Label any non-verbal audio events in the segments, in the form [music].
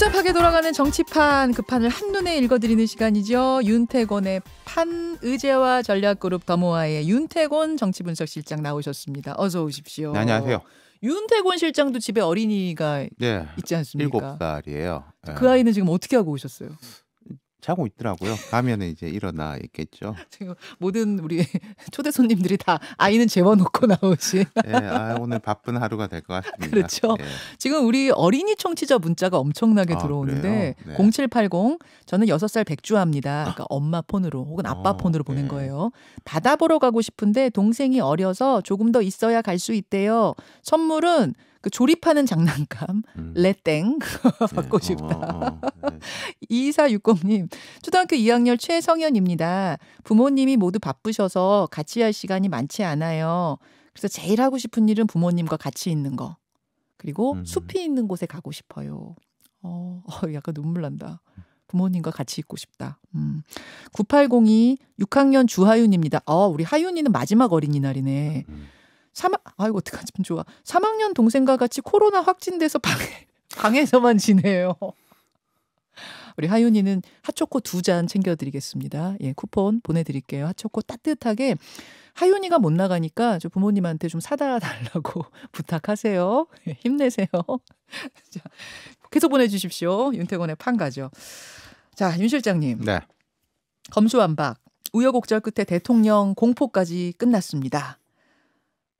복잡하게 돌아가는 정치판 그 판을 한눈에 읽어드리는 시간이죠. 윤태곤의 판의제와 전략그룹 더모아의 윤태곤 정치분석실장 나오셨습니다. 어서 오십시오. 네, 안녕하세요. 윤태곤 실장도 집에 어린이가 네, 있지 않습니까? 7살이에요. 그 아이는 지금 어떻게 하고 오셨어요? 자고 있더라고요. 가면은 이제 일어나 있겠죠. [laughs] 지금 모든 우리 [laughs] 초대 손님들이 다 아이는 재워놓고 나오신. 네, [laughs] 아, 오늘 바쁜 하루가 될 것 같습니다. 그렇죠. 네. 지금 우리 어린이 청취자 문자가 엄청나게 아, 들어오는데 네. 0780 저는 6살 백주아입니다. 그러니까 엄마 폰으로 혹은 아빠 어, 폰으로 보낸 네. 거예요. 바다 보러 가고 싶은데 동생이 어려서 조금 더 있어야 갈 수 있대요. 선물은 그 조립하는 장난감 음. 레땡 음. [laughs] 받고 네. 싶다. 어, 어. 어. 네. 2460님 초등학교 2학년 최성현입니다. 부모님이 모두 바쁘셔서 같이 할 시간이 많지 않아요. 그래서 제일 하고 싶은 일은 부모님과 같이 있는 거. 그리고 음. 숲이 있는 곳에 가고 싶어요. 어, 어 약간 눈물 난다. 부모님과 같이 있고 싶다. 음. 9802 6학년 주하윤입니다. 어, 우리 하윤이는 마지막 어린이날이네. 음. 3학 아이고 어떡하지 좋아. 3학년 동생과 같이 코로나 확진돼서 방에 [laughs] 방에서만 지내요. 우리 하윤이는 핫초코 두 잔 챙겨드리겠습니다. 예, 쿠폰 보내드릴게요. 핫초코 따뜻하게 하윤이가 못 나가니까 저 부모님한테 좀 사다 달라고 [laughs] 부탁하세요. 예, 힘내세요. [laughs] 자, 계속 보내주십시오. 윤태곤의 판가죠. 자, 윤 실장님. 네. 검수완박 우여곡절 끝에 대통령 공포까지 끝났습니다.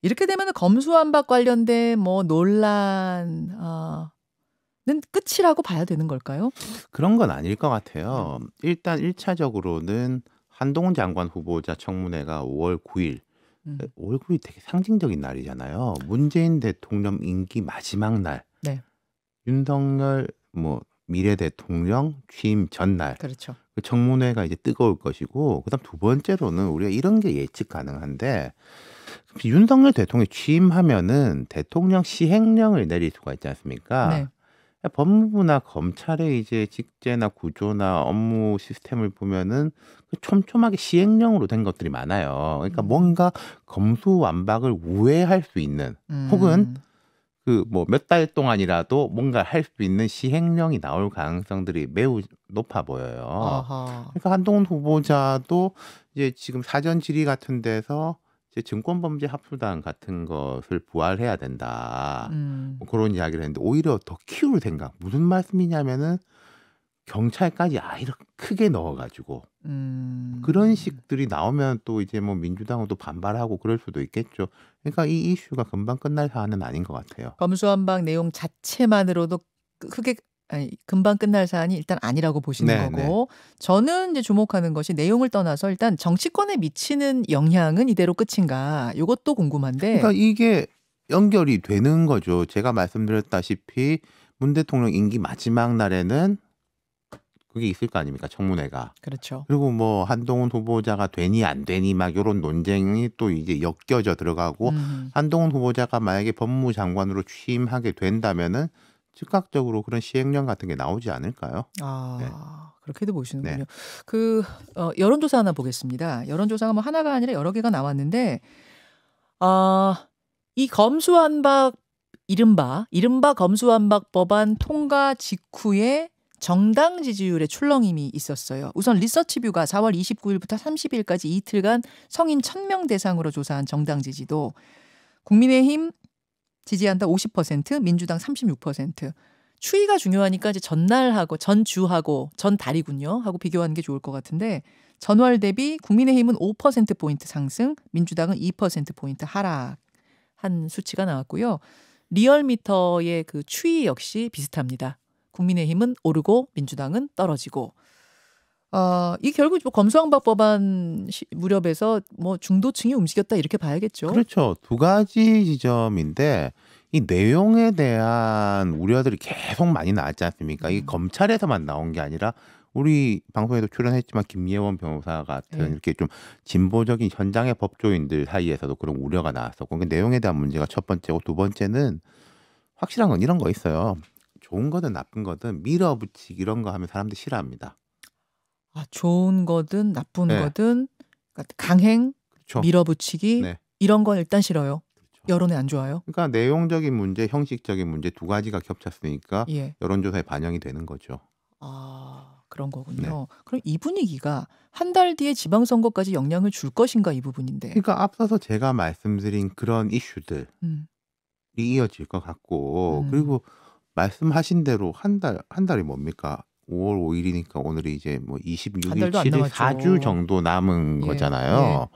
이렇게 되면 검수완박 관련된 뭐 논란 어, 는 끝이라고 봐야 되는 걸까요? 그런 건 아닐 것 같아요. 음. 일단 1차적으로는 한동훈 장관 후보자 청문회가 5월 9일 음. 5월 9일 되게 상징적인 날이잖아요. 문재인 대통령 임기 마지막 날. 네. 윤석열 뭐 미래 대통령 취임 전날. 그렇죠. 그 청문회가 이제 뜨거울 것이고 그다음 두 번째로는 우리가 이런 게 예측 가능한데 윤석열 대통령이 취임하면은 대통령 시행령을 내릴 수가 있지 않습니까? 네. 법무부나 검찰의 이제 직제나 구조나 업무 시스템을 보면은 그 촘촘하게 시행령으로 된 것들이 많아요. 그러니까 음. 뭔가 검수완박을 우회할 수 있는 음. 혹은 그 그뭐 몇 달 동안이라도 뭔가 할 수 있는 시행령이 나올 가능성들이 매우 높아 보여요. 어허. 그러니까 한동훈 후보자도 이제 지금 사전 질의 같은 데서 이제 증권범죄 합수단 같은 것을 부활해야 된다. 음. 뭐 그런 이야기를 했는데 오히려 더 키울 생각. 무슨 말씀이냐면은 경찰까지 아예 이 크게 넣어가지고 음. 그런 식들이 나오면 또 이제 뭐 민주당도 반발하고 그럴 수도 있겠죠. 그러니까 이 이슈가 금방 끝날 사안은 아닌 것 같아요. 검수한박 내용 자체만으로도 크게 아니, 금방 끝날 사안이 일단 아니라고 보시는 네, 네. 거고 네. 저는 이제 주목하는 것이 내용을 떠나서 일단 정치권에 미치는 영향은 이대로 끝인가 이것도 궁금한데 그러니까 이게 연결이 되는 거죠. 제가 말씀드렸다시피 문 대통령 임기 마지막 날에는 그게 있을 거 아닙니까 청문회가 그렇죠. 그리고 뭐 한동훈 후보자가 되니 안 되니 막 이런 논쟁이 또 이제 엮여져 들어가고 음. 한동훈 후보자가 만약에 법무장관으로 취임하게 된다면은 즉각적으로 그런 시행령 같은 게 나오지 않을까요? 아. 네. 그렇게도 보시는군요. 네. 그 어, 여론조사 하나 보겠습니다. 여론조사가 뭐 하나가 아니라 여러 개가 나왔는데 어, 이 검수완박 이른바 이른바 검수완박 법안 통과 직후에 정당 지지율의 출렁임이 있었어요. 우선 리서치뷰가 4월 29일부터 30일까지 이틀간 성인 1000명 대상으로 조사한 정당 지지도 국민의힘 지지한다 50%, 민주당 36%. 추이가 중요하니까 이제 전날하고 전주하고 전달이군요 하고 비교하는 게 좋을 것 같은데 전월 대비 국민의힘은 5% 포인트 상승, 민주당은 2% 포인트 하락한 수치가 나왔고요. 리얼미터의 그 추이 역시 비슷합니다. 국민의힘은 오르고 민주당은 떨어지고 어, 이 결국 뭐 검수완박 법안 시, 무렵에서 뭐 중도층이 움직였다 이렇게 봐야겠죠. 그렇죠. 두 가지 지점인데 이 내용에 대한 우려들이 계속 많이 나왔지 않습니까? 음. 이 검찰에서만 나온 게 아니라 우리 방송에도 출연했지만 김예원 변호사 같은 네. 이렇게 좀 진보적인 현장의 법조인들 사이에서도 그런 우려가 나왔었고 그 내용에 대한 문제가 첫 번째고 두 번째는 확실한 건 이런 거 있어요. 좋은 거든 나쁜 거든 밀어붙이기 이런 거 하면 사람들이 싫어합니다. 아, 좋은 거든 나쁜 네. 거든 그러니까 강행, 그렇죠. 밀어붙이기 네. 이런 건 일단 싫어요. 그렇죠. 여론에 안 좋아요. 그러니까 내용적인 문제, 형식적인 문제 두 가지가 겹쳤으니까 예. 여론조사에 반영이 되는 거죠. 아 그런 거군요. 네. 그럼 이 분위기가 한 달 뒤에 지방선거까지 영향을 줄 것인가 이 부분인데. 그러니까 앞서서 제가 말씀드린 그런 이슈들이 음. 이어질 것 같고 음. 그리고 말씀하신 대로 한 달 한 달이 뭡니까 5월 5일이니까 오늘이 이제 뭐 26일, 7일, 4주 정도 남은 예. 거잖아요.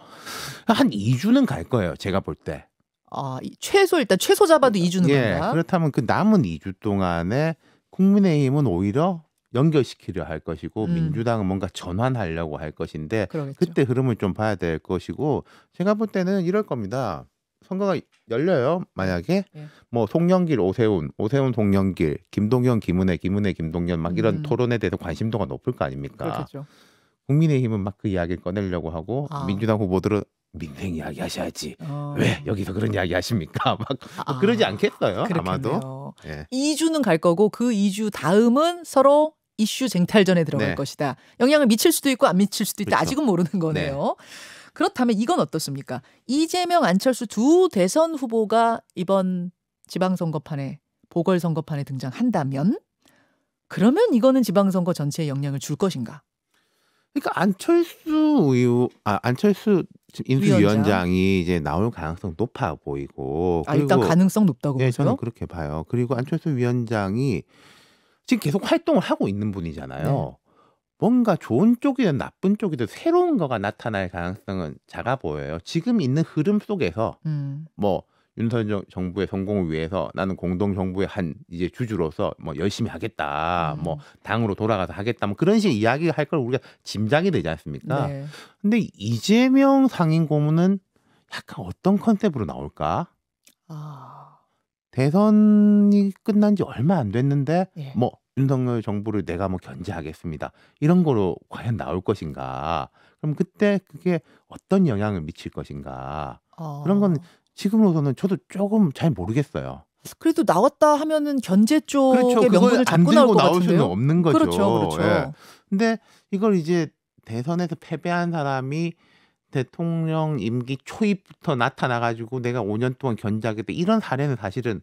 예. 한 2주는 갈 거예요. 제가 볼 때. 아, 최소 일단 최소 잡아도 2주는 예. 간다. 그렇다면 그 남은 2주 동안에 국민의힘은 오히려 연결시키려 할 것이고 음. 민주당은 뭔가 전환하려고 할 것인데 그러겠죠. 그때 흐름을 좀 봐야 될 것이고 제가 볼 때는 이럴 겁니다. 선거가 열려요. 만약에 예. 뭐 송영길, 오세훈, 오세훈, 송영길, 김동연, 김은혜, 김은혜, 김동연 막 이런 음. 토론에 대해서 관심도가 높을 거 아닙니까? 그렇겠죠. 국민의힘은 막 그 이야기를 꺼내려고 하고 아. 민주당 후보들은 민생 이야기 하셔야지 어. 왜 여기서 그런 이야기 하십니까 [laughs] 막 뭐 아. 그러지 않겠어요 그렇겠네요. 아마도 예. 2주는 갈 거고 그 2주 다음은 서로 이슈 쟁탈전에 들어갈 네. 것이다 영향을 미칠 수도 있고 안 미칠 수도 있다 그렇죠. 아직은 모르는 거네요 네. 그렇다면 이건 어떻습니까? 이재명 안철수 두 대선 후보가 이번 지방선거판에 보궐선거판에 등장한다면 그러면 이거는 지방선거 전체에 영향을 줄 것인가? 그러니까 안철수 의원, 아, 안철수 인수위원장. 이 이제 나올 가능성 높아 보이고 아, 일단 가능성 높다고 네, 보세 저는 그렇게 봐요. 그리고 안철수 위원장이 지금 계속 활동을 하고 있는 분이잖아요. 네. 뭔가 좋은 쪽이든 나쁜 쪽이든 새로운 거가 나타날 가능성은 작아 보여요. 지금 있는 흐름 속에서 음. 뭐 윤석열 정부의 성공을 위해서 나는 공동 정부의 한 이제 주주로서 뭐 열심히 하겠다, 뭐 음. 뭐 당으로 돌아가서 하겠다, 뭐 그런 식의 이야기 를 할 걸 우리가 짐작이 되지 않습니까? 네. 근데 이재명 상임 고문은 약간 어떤 컨셉으로 나올까? 아. 대선이 끝난 지 얼마 안 됐는데 예. 뭐 윤석열 정부를 내가 뭐 견제하겠습니다. 이런 거로 과연 나올 것인가? 그럼 그때 그게 어떤 영향을 미칠 것인가? 어. 그런 건 지금으로서는 저도 조금 잘 모르겠어요. 그래도 나왔다 하면은 견제 쪽의 그렇죠. 명분을 잡고 안 나올, 나올 수는 없는 거죠. 그렇죠, 그렇죠. 예. 근데 이걸 이제 대선에서 패배한 사람이 대통령 임기 초입부터 나타나가지고 내가 5년 동안 견제하겠다 이런 사례는 사실은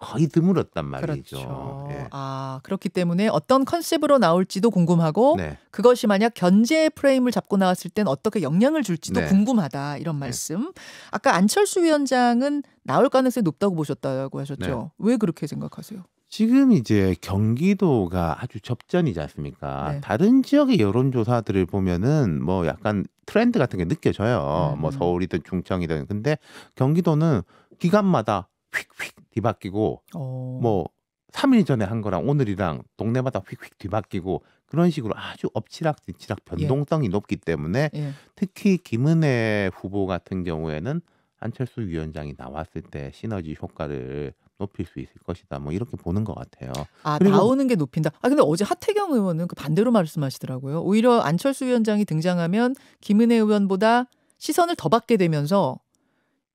거의 드물었단 말이죠. 그렇죠. 예. 아 그렇기 때문에 어떤 컨셉으로 나올지도 궁금하고 네. 그것이 만약 견제 프레임을 잡고 나왔을 땐 어떻게 영향을 줄지도 네. 궁금하다 이런 네. 말씀. 네. 아까 안철수 위원장은 나올 가능성이 높다고 보셨다고 하셨죠. 네. 왜 그렇게 생각하세요? 지금 이제 경기도가 아주 접전이지 않습니까? 네. 다른 지역의 여론조사들을 보면은 뭐 약간 트렌드 같은 게 느껴져요. 뭐 음. 뭐 서울이든 중청이든 근데 경기도는 기간마다 휙휙 뒤바뀌고 어. 뭐 3일 전에 한 거랑 오늘이랑 동네마다 휙휙 뒤바뀌고 그런 식으로 아주 엎치락뒤치락 예. 변동성이 예. 높기 때문에 예. 특히 김은혜 후보 같은 경우에는 안철수 위원장이 나왔을 때 시너지 효과를 높일 수 있을 것이다. 뭐 이렇게 보는 것 같아요. 아 나오는 게 높인다. 아 근데 어제 하태경 의원은 그 반대로 말씀하시더라고요. 오히려 안철수 위원장이 등장하면 김은혜 의원보다 시선을 더 받게 되면서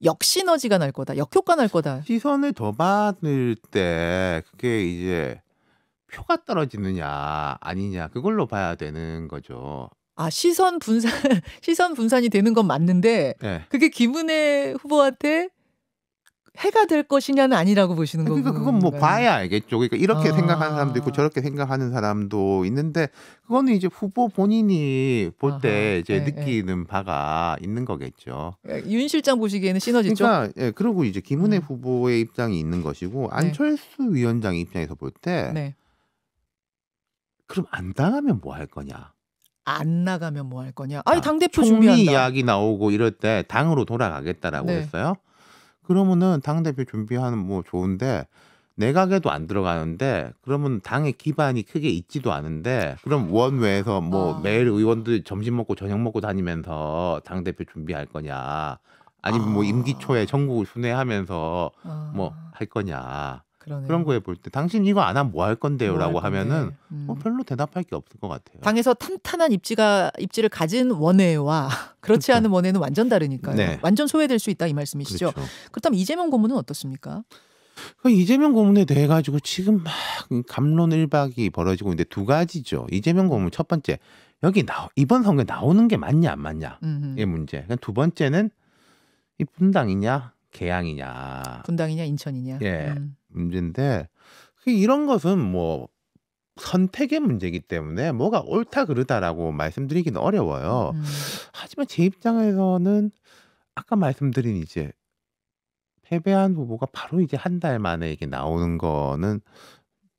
역시너지가 날 거다. 역효과 날 거다. 시선을 더 받을 때 그게 이제 표가 떨어지느냐 아니냐 그걸로 봐야 되는 거죠. 아 시선 분산 [laughs] 시선 분산이 되는 건 맞는데 네. 그게 김은혜 후보한테 해가 될 것이냐는 아니라고 보시는 거고. 그러니까 그건 뭐 봐야 알겠죠. 그러니까 이렇게 아. 생각하는 사람도 있고 저렇게 생각하는 사람도 있는데 그거는 이제 후보 본인이 볼 때 이제 네, 느끼는 네. 바가 있는 거겠죠. 예, 윤 실장 보시기에는 시너지죠. 그러니까 예, 그리고 이제 김은혜 음. 후보의 입장이 있는 것이고 네. 안철수 네. 위원장 입장에서 볼때 네. 그럼 안 당하면 뭐 할 거냐? 안 나가면 뭐 할 거냐? 아니 당 대표 준비한다. 이야기 나오고 이럴 때 당으로 돌아가겠다라고 네. 했어요. 그러면은 당대표 준비하는 뭐 좋은데 내각에도 안 들어가는데 그러면 당의 기반이 크게 있지도 않은데 그럼 원외에서 뭐 아. 매일 의원들 점심 먹고 저녁 먹고 다니면서 당 대표 준비할 거냐 아니면 뭐 아. 뭐 임기 초에 전국을 순회하면서 아. 뭐할 거냐 그러네요. 그런 거에 볼 때 당신 이거 안 하면 뭐 할 건데요라고 뭐, 뭐 하면은 음. 뭐 별로 대답할 게 없을 것 같아요. 당에서 탄탄한 입지가 입지를 가진 원외와 [laughs] 그렇지 그렇죠. 않은 원외는 완전 다르니까요. 네. 완전 소외될 수 있다 이 말씀이시죠. 그렇죠. 그렇다면 이재명 고문은 어떻습니까? 그 이재명 고문에 대해 가지고 지금 막 감론 일박이 벌어지고 있는데 두 가지죠. 이재명 고문 첫 번째 여기 나 이번 선거에 나오는 게 맞냐 안 맞냐의 문제. 그러니까 두 번째는 이 분당이냐 개항이냐 분당이냐 인천이냐. 예. 음. 문제인데 그 이런 것은 뭐 선택의 문제이기 때문에 뭐가 옳다 그르다라고 말씀드리기는 어려워요. 음, 음. 하지만 제 입장에서는 아까 말씀드린 이제 패배한 후보가 바로 이제 한 달 만에 이게 나오는 거는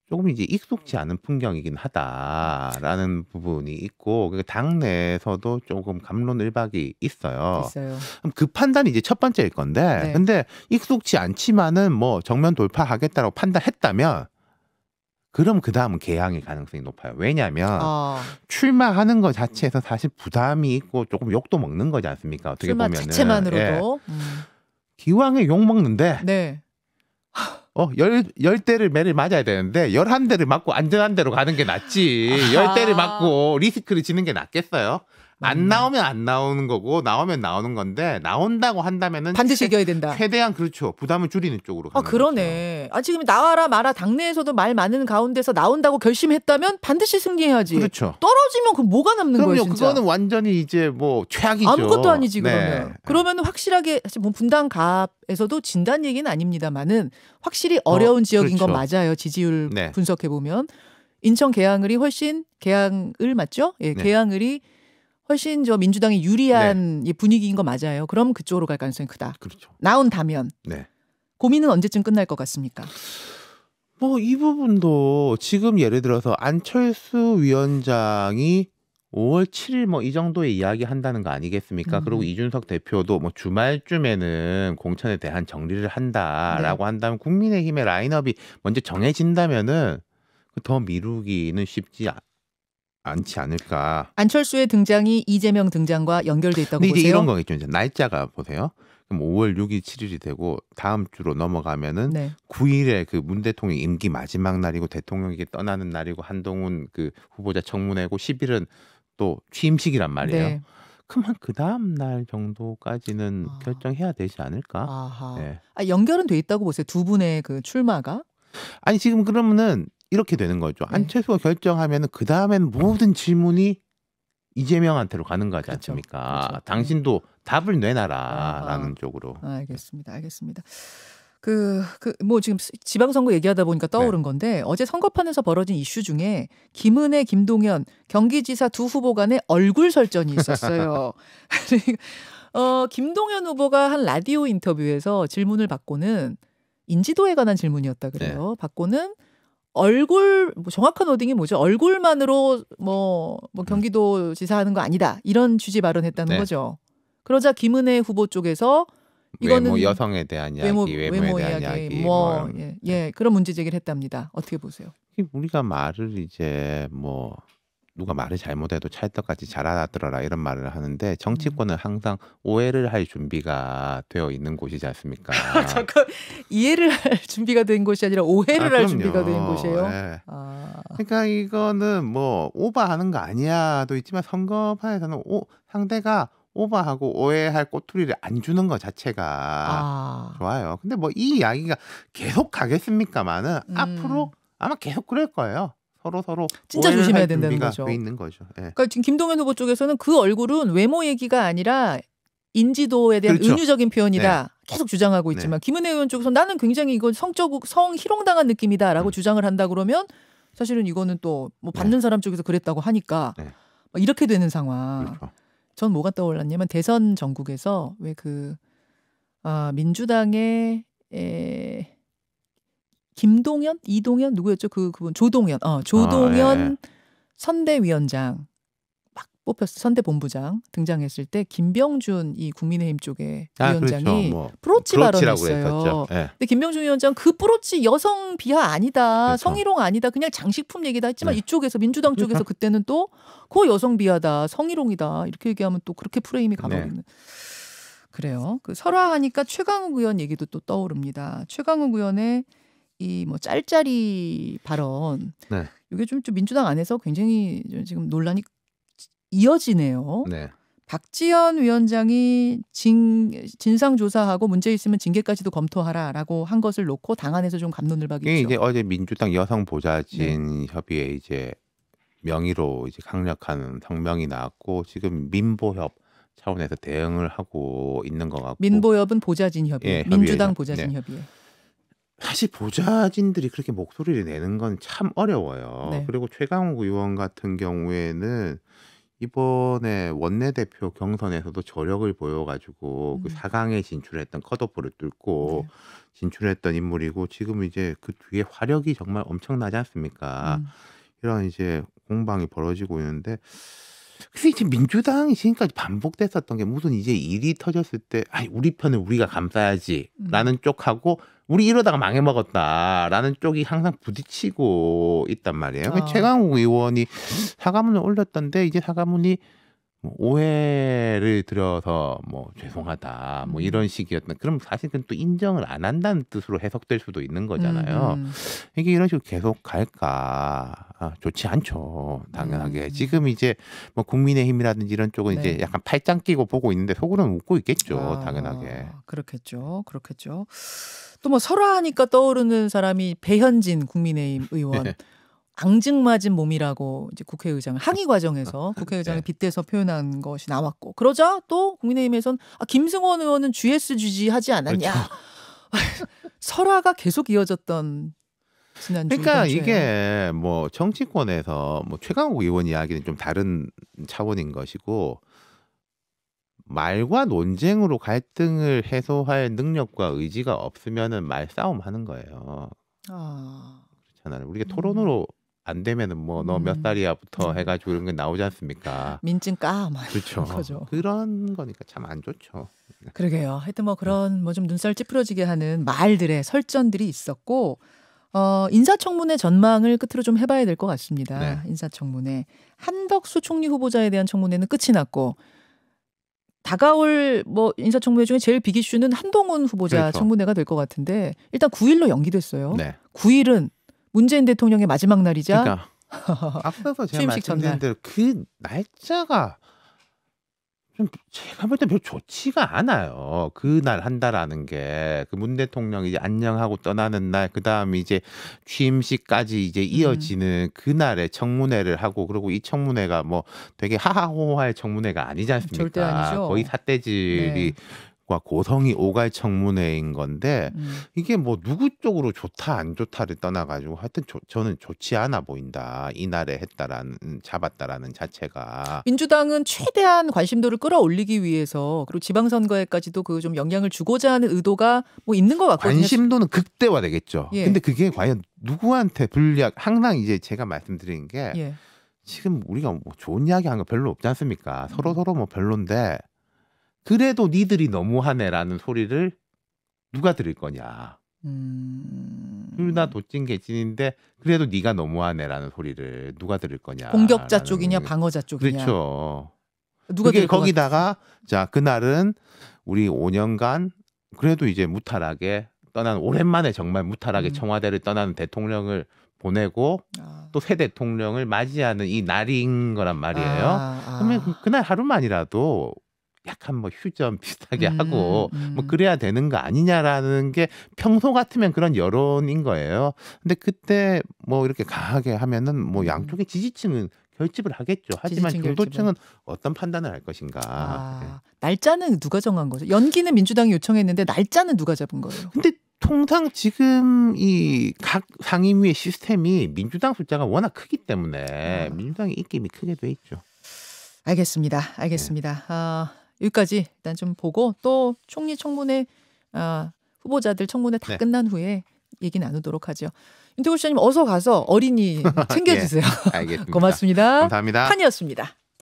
조금 이제 익숙치 않은 풍경이긴 하다라는 부분이 있고 당내에서도 조금 감론을박이 있어요. 있어요. 그럼 그 판단이 이제 첫 번째일 건데 네. 근데 익숙치 않지만은 뭐 정면 돌파하겠다라고 판단했다면 그럼 그 다음은 개항일 가능성이 높아요. 왜냐하면 어. 아. 출마하는 것 자체에서 사실 부담이 있고 조금 욕도 먹는 거지 않습니까? 어떻게 보면 은 자체만으로도 예. 음. 기왕에 욕 먹는데 네. 어, 열, 열 대를 매를 맞아야 되는데, 열한 대를 맞고 안전한 대로 가는 게 낫지. 열 대를 맞고 리스크를 지는 게 낫겠어요? 안 음. 나오면 안 나오는 거고 나오면 나오는 건데 나온다고 한다면은 반드시 이겨야 된다. 최대한 그렇죠. 부담을 줄이는 쪽으로. 아 그러네. 거죠. 아 지금 나와라 마라 당내에서도 말 많은 가운데서 나온다고 결심했다면 반드시 승리해야지. 그렇죠. 떨어지면 그 뭐가 남는 거예요? 진짜. 그거는 완전히 이제 뭐 최악이죠. 아무것도 아니지 그러면. 네. 그러면 확실하게 뭐 분당갑에서도 진단 얘기는 아닙니다만은 확실히 어, 어려운 어, 지역인 그렇죠. 건 맞아요. 지지율 네. 분석해 보면 인천 계양을이 훨씬 계양을 맞죠? 예, 네. 계양을이 훨씬 저 민주당이 유리한 네. 분위기인 거 맞아요. 그럼 그쪽으로 갈 가능성이 크다. 그렇죠. 나온다면 네. 고민은 언제쯤 끝날 것 같습니까? 뭐 이 부분도 지금 예를 들어서 안철수 위원장이 5월 7일 뭐 이 정도에 이야기한다는 거 아니겠습니까? 음. 그리고 이준석 대표도 뭐 주말쯤에는 공천에 대한 정리를 한다라고 네. 한다면 국민의힘의 라인업이 먼저 정해진다면은 더 미루기는 쉽지 않. 않지 않을까. 안철수의 등장이 이재명 등장과 연결돼 있다고 근데 보세요. 이런 거겠죠. 이제 날짜가 보세요. 그럼 5월 6일, 7일이 되고 다음 주로 넘어가면은 네. 9일에 그 문 대통령 임기 마지막 날이고 대통령에게 떠나는 날이고 한동훈 그 후보자 청문회고 10일은 또 취임식이란 말이에요. 네. 그만 그 다음 날 정도까지는 아. 결정해야 되지 않을까? 아하. 네. 아, 연결은 돼 있다고 보세요. 두 분의 그 출마가? 아니 지금 그러면은 이렇게 되는 거죠. 네. 안철수가 결정하면그 다음엔 모든 질문이 이재명한테로 가는 거지 그렇죠. 않습니까? 그렇죠. 네. 당신도 답을 내놔라라는 아, 쪽으로. 알겠습니다. 알겠습니다. 그, 그, 뭐 지금 지방선거 얘기하다 보니까 네. 떠오른 네. 건데 어제 선거판에서 벌어진 이슈 중에 김은혜, 김동연 경기지사 두 후보 간의 얼굴 설전이 있었어요. [laughs] [laughs] 어, 김동연 후보가 한 라디오 인터뷰에서 질문을 받고는 인지도에 관한 질문이었다 그래요. 네. 받고는 얼굴 뭐 정확한 워딩이 뭐죠? 얼굴만으로 뭐, 뭐 음. 경기도 지사하는 거 아니다 이런 취지 발언했다는 네. 거죠. 그러자 김은혜 후보 쪽에서 이거는 외모 여성에 대한 이야기, 외모, 외모에 외모 대한 이야기, 이야기 뭐, 뭐 예, 네. 예, 그런 문제 제기를 했답니다. 어떻게 보세요? 우리가 말을 이제 뭐 누가 말을 잘못해도 찰떡같이 잘하더라 이런 말을 하는데 음. 정치권은 항상 오해를 할 준비가 되어 있는 곳이지 않습니까? [laughs] 잠깐 이해를 할 준비가 된 곳이 아니라 오해를 아, 할 준비가 된 곳이에요. 네. 아. 그러니까 이거는 뭐 오버하는 거 아니야도 있지만 선거판에서는 오, 상대가 오버하고 오해할 꼬투리를 안 주는 것 자체가 아. 좋아요. 근데 뭐 이 이야기가 계속 가겠습니까마는 음. 앞으로 아마 계속 그럴 거예요. 서로 서로 진짜 조심해야 된다는 거죠. 있는 거죠. 예. 그러니까 지금 김동연 후보 쪽에서는 그 얼굴은 외모 얘기가 아니라 인지도에 대한 그렇죠. 은유적인 표현이다. 네. 계속 주장하고 네. 있지만 네. 김은혜 의원 쪽에서 나는 굉장히 이건 성적 성희롱당한 느낌이다라고 음. 주장을 한다 그러면 사실은 이거는 또뭐 네. 받는 네. 사람 쪽에서 그랬다고 하니까 네. 막 이렇게 되는 상황. 그렇죠. 전 뭐가 떠올랐냐면 대선 전국에서 왜 그 아, 민주당의 에, 김동연, 이동연 누구였죠? 그 그분 조동연. 어, 조동연 아, 예. 선대위원장 막 뽑혔어. 선대 본부장 등장했을 때 김병준 이 국민의힘 쪽에 아, 그렇죠. 위원장이 그렇죠. 뭐, 프로치 발언했어요. 예. 근데 김병준 위원장 그브로치 여성 비하 아니다. 그렇죠. 성희롱 아니다. 그냥 장식품 얘기다 했지만 네. 이쪽에서 민주당 쪽에서 그렇죠. 그때는 또 그 여성 비하다. 성희롱이다. 이렇게 얘기하면 또 그렇게 프레임이 네. 가버리는 네. 그래요. 그 설화하니까 최강욱 의원 얘기도 또 떠오릅니다. 최강욱 의원의 이뭐 짤짤이 발언 네. 이게 좀, 좀 민주당 안에서 굉장히 지금 논란이 이어지네요. 네. 박지원 위원장이 진, 진상조사하고 문제 있으면 징계까지도 검토하라라고 한 것을 놓고 당 안에서 좀 감론을 박이죠. 이게 이제 어제 민주당 여성보좌진 네. 협의회 이제 명의로 이제 강력한 성명이 나왔고 지금 민보협 차원에서 대응을 하고 있는 것 같고 민보협은 보좌진 협의, 예, 민주당 보좌진 네. 협의회. 사실 보좌진들이 그렇게 목소리를 내는 건 참 어려워요. 네. 그리고 최강욱 의원 같은 경우에는 이번에 원내대표 경선에서도 저력을 보여가지고 그 음. 그 4강에 진출했던 컷오프를 뚫고 네. 진출했던 인물이고 지금 이제 그 뒤에 화력이 정말 엄청나지 않습니까? 음. 이런 이제 공방이 벌어지고 있는데 그래서 이제 민주당이 지금까지 반복됐었던 게 무슨 이제 일이 터졌을 때 아니 우리 편을 우리가 감싸야지라는 음. 쪽하고 우리 이러다가 망해먹었다라는 쪽이 항상 부딪히고 있단 말이에요. 그러니까 어. 최강욱 의원이 사과문을 올렸던데 이제 사과문이 뭐 오해를 들어서 뭐 죄송하다 뭐 음. 이런 식이었던 그럼 사실은 또 인정을 안 한다는 뜻으로 해석될 수도 있는 거잖아요. 음, 음. 이게 이런 식으로 계속 갈까 아, 좋지 않죠 당연하게 음. 지금 이제 뭐 국민의힘이라든지 이런 쪽은 네. 이제 약간 팔짱 끼고 보고 있는데 속으로는 웃고 있겠죠 아, 당연하게 그렇겠죠 그렇겠죠. 또뭐 설화하니까 떠오르는 사람이 배현진 국민의힘 의원. 네. 앙증맞은 몸이라고 이제 국회의장 항의 과정에서 [laughs] 국회의장을 예. 빗대서 표현한 것이 나왔고 그러자 또 국민의힘에선 아, 김승원 의원은 GS 주지하지 않았냐 그렇죠. [laughs] 설화가 계속 이어졌던 지난주 그러니까 당에 이게 뭐 정치권에서 뭐 최강욱 의원 이야기는 좀 다른 차원인 것이고 말과 논쟁으로 갈등을 해소할 능력과 의지가 없으면은 말싸움 하는 거예요. 아. 그렇잖아요. 우리가 음. 토론으로 안 되면은 뭐 너몇 음. 살이야부터 음. 해가지고 이런 게 나오지 않습니까? 민증 까 막. 그렇죠. 그런 거니까 참 안 좋죠. 네. 그러게요. 하여튼 뭐 그런 음. 뭐좀 눈살 찌푸러지게 하는 말들의 설전들이 있었고 어, 인사청문회 전망을 끝으로 좀 해봐야 될 것 같습니다. 네. 인사청문회 한덕수 총리 후보자에 대한 청문회는 끝이 났고 다가올 뭐 인사청문회 중에 제일 빅 이슈는 한동훈 후보자 그렇죠. 청문회가 될 것 같은데 일단 9일로 연기됐어요. 네. 9일은 문재인 대통령의 마지막 날이자 그러니까 [laughs] 앞서서 제가 말씀드린 대로 그 날짜가 좀 제가 볼때별 좋지가 않아요. 그날 한다라는 게 그 문 대통령 이제 이 안녕하고 떠나는 날, 그 다음에 이제 취임식까지 이제 음. 이어지는 그날에 청문회를 하고 그리고 이 청문회가 뭐 되게 하하호호할 청문회가 아니지 아, 않습니까? 아니죠. 거의 사대질이 네. 과 고성이 오갈 청문회인 건데 음. 이게 뭐 누구 쪽으로 좋다 안 좋다를 떠나가지고 하여튼 조, 저는 좋지 않아 보인다 이날에 했다라는 음, 잡았다라는 자체가 민주당은 최대한 관심도를 끌어올리기 위해서 그리고 지방선거에까지도 그 좀 영향을 주고자 하는 의도가 뭐 있는 것 같거든요. 관심도는 극대화되겠죠. 예. 근데 그게 과연 누구한테 불리한 항상 이제 제가 말씀드린 게 예. 지금 우리가 뭐 좋은 이야기 한 거 별로 없지 않습니까? 서로 음. 서로 뭐 별론데. 그래도 니들이 너무하네라는 소리를 누가 들을 거냐. 음... 둘다 도찐 개찐인데 그래도 네가 너무하네라는 소리를 누가 들을 거냐. 공격자 쪽이냐 방어자 쪽이냐. 그렇죠. 누가 그게 거기다가 자 그날은 우리 5년간 그래도 이제 무탈하게 떠난 오랜만에 정말 무탈하게 음. 청와대를 떠나는 대통령을 보내고 아. 또새 대통령을 맞이하는 이 날인 거란 말이에요. 아, 아. 그러면 그, 그날 하루만이라도 약간 뭐 휴전 비슷하게 음, 하고 뭐 음. 그래야 되는 거 아니냐라는 게 평소 같으면 그런 여론인 거예요. 근데 그때 뭐 이렇게 강하게 하면은 뭐 음. 양쪽의 지지층은 결집을 하겠죠. 하지만 중도층은 어떤 판단을 할 것인가. 아, 네. 날짜는 누가 정한 거죠? 연기는 민주당이 요청했는데 날짜는 누가 잡은 거예요? 근데 통상 지금 이 각 상임위의 시스템이 민주당 숫자가 워낙 크기 때문에 아. 민주당의 입김이 크게 돼 있죠. 알겠습니다. 알겠습니다. 네. 어, 여기까지 일단 좀 보고 또 총리 청문회 아, 후보자들 청문회 다 네. 끝난 후에 얘기 나누도록 하죠. 윤태구 시장님 어서 가서 어린이 [laughs] 예. 챙겨주세요. 예, 알겠습니다. [laughs] 고맙습니다. 감사합니다. 판이었습니다.